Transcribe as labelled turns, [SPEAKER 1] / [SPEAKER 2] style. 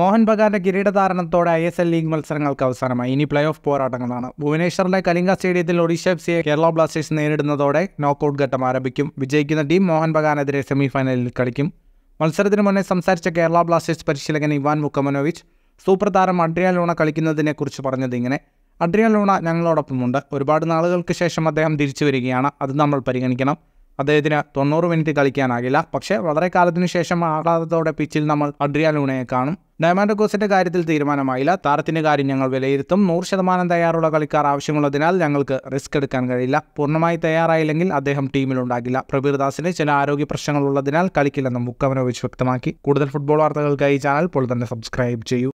[SPEAKER 1] മോഹൻ ബഗാന്റെ കിരീടധാരണത്തോടെ I S L league മത്സരങ്ങൾക്ക് അവസാനമായി ഇനി പ്ലേ ഓഫ് പോരാട്ടങ്ങളാണ് ഭുവനേശ്വറിലെ കലിംഗ സ്റ്റേഡിയത്തിൽ ഒഡീഷ എഫ് സിയെ കേരള ബ്ലാസ്റ്റേഴ്സ് നേരിടുന്നതോടെ നോക്കൗട്ട് ഘട്ടം ആരംഭിക്കും വിജയിക്കുന്ന ടീം മോഹൻ ബഗാനെതിരെ സെമിഫൈനലിൽ കളിക്കും മത്സരത്തിന് മുന്നേ സംസാരിച്ച കേരള ബ്ലാസ്റ്റേഴ്സ് പരിശീലകൻ ഇവാൻ മുക്കമനോവിച്ച് സൂപ്പർ താരം അഡ്രിയ ലൂണ കളിക്കുന്നതിനെക്കുറിച്ച് പറഞ്ഞത് ഇങ്ങനെ അഡ്രിയ ലൂണ ഞങ്ങളോടൊപ്പമുണ്ട് ഒരുപാട് നാളുകൾക്ക് ശേഷം അദ്ദേഹം തിരിച്ചു വരികയാണ് അത് നമ്മൾ പരിഗണിക്കണം അദ്ദേഹത്തിന് തൊണ്ണൂറ് മിനിറ്റ് കളിക്കാനാകില്ല പക്ഷേ വളരെ കാലത്തിനു ശേഷം ആഹ്ലാദത്തോടെ പിച്ചിൽ നമ്മൾ അഡ്രിയാൻ ലൂണയെ കാണും കോസിന്റെ കാര്യത്തിൽ തീരുമാനമായില്ല താരത്തിന്റെ കാര്യം ഞങ്ങൾ വിലയിരുത്തും നൂറ് ശതമാനം തയ്യാറുള്ള കളിക്കാർ ആവശ്യമുള്ളതിനാൽ ഞങ്ങൾക്ക് റിസ്ക് എടുക്കാൻ കഴിയില്ല പൂർണ്ണമായി തയ്യാറായില്ലെങ്കിൽ അദ്ദേഹം ടീമിലുണ്ടാകില്ല പ്രബീർദാസിന് ചില ആരോഗ്യ പ്രശ്നങ്ങൾ ഉള്ളതിനാൽ കളിക്കില്ലെന്നും മുക്കവനോവിച്ച് വ്യക്തമാക്കി കൂടുതൽ ഫുട്ബോൾ വാർത്തകൾക്കായി ചാനൽ ഇപ്പോൾ തന്നെ സബ്സ്ക്രൈബ് ചെയ്യൂ